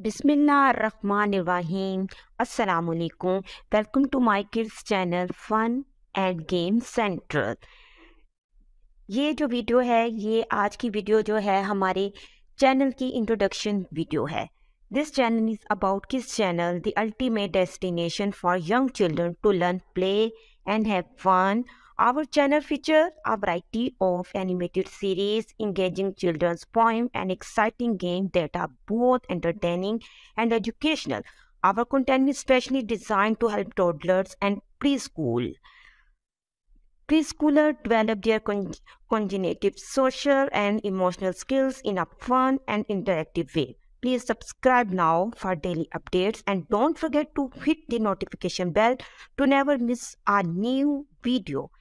बिसमीम असलकुम welcome to my kids channel fun and game central ये जो वीडियो है ये आज की वीडियो जो है हमारे चैनल की इंट्रोडक्शन वीडियो है this channel is about kids channel the ultimate destination for young children to learn play and have fun Our channel features a variety of animated series, engaging children's poems, and exciting games that are both entertaining and educational. Our content is specially designed to help toddlers and preschool. Preschoolers develop their con- cognitive, social, and emotional skills in a fun and interactive way. Please subscribe now for daily updates and don't forget to hit the notification bell to never miss a new video.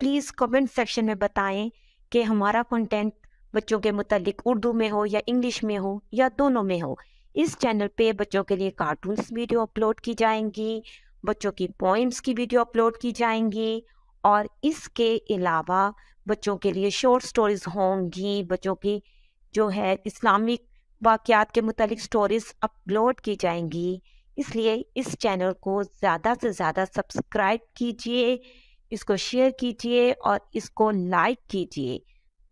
Please comment section में बताएं कि हमारा content बच्चों के मतलब उर्दू में हो या इंग्लिश में हो या दोनों में हो इस चैनल पे बच्चों के लिए कार्टून्स वीडियो अपलोड की जाएंगी बच्चों की पोइम्स की वीडियो अपलोड की जाएंगी और इसके अलावा बच्चों के लिए शॉर्ट स्टोरीज होंगी बच्चों की जो है इस्लामिक वाक़ात के मतलब स्टोरीज अपलोड की जाएंगी इसलिए इस चैनल को ज़्यादा से ज़्यादा सब्सक्राइब कीजिए इसको शेयर कीजिए और इसको लाइक कीजिए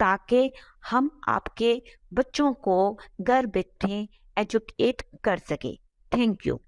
ताकि हम आपके बच्चों को घर बैठे एजुकेट कर सके थैंक यू